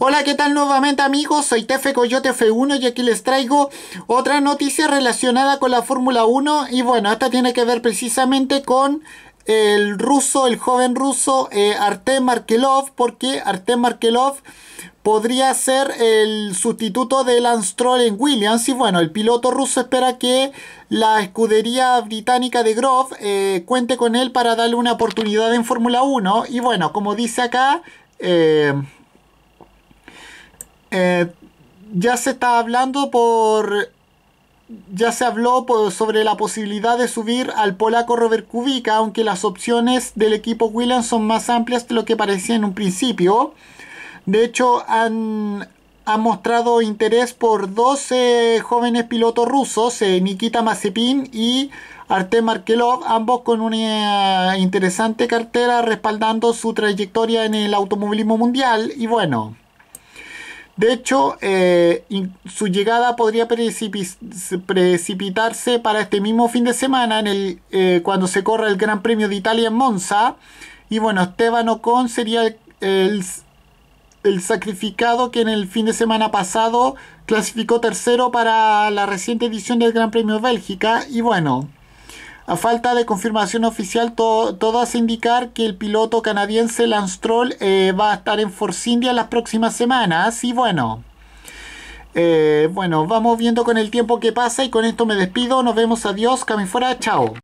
Hola, ¿qué tal nuevamente amigos? Soy Tefe Coyote F1 y aquí les traigo otra noticia relacionada con la Fórmula 1 y bueno, esta tiene que ver precisamente con el ruso, el joven ruso eh, Artem Markelov, porque Artem Markelov podría ser el sustituto de Lance Stroll en Williams y bueno, el piloto ruso espera que la escudería británica de Grove eh, cuente con él para darle una oportunidad en Fórmula 1 y bueno, como dice acá... Eh, eh, ya se está hablando por... Ya se habló sobre la posibilidad de subir al polaco Robert Kubica, aunque las opciones del equipo Williams son más amplias de lo que parecía en un principio. De hecho, han, mostrado interés por dos jóvenes pilotos rusos, eh, Nikita Mazepin y Artem Markelov, ambos con una interesante cartera respaldando su trayectoria en el automovilismo mundial. Y bueno, de hecho, eh, su llegada podría precipitarse para este mismo fin de semana eh, cuando se corra el Gran Premio de Italia en Monza. Y bueno, Esteban Ocon sería el, el sacrificado que en el fin de semana pasado clasificó tercero para la reciente edición del Gran Premio de Bélgica. Y bueno, a falta de confirmación oficial, todo hace indicar que el piloto canadiense Lance Troll eh, va a estar en Force India las próximas semanas. Y bueno, eh, bueno, vamos viendo con el tiempo que pasa y con esto me despido. Nos vemos, adiós, fuera, chao.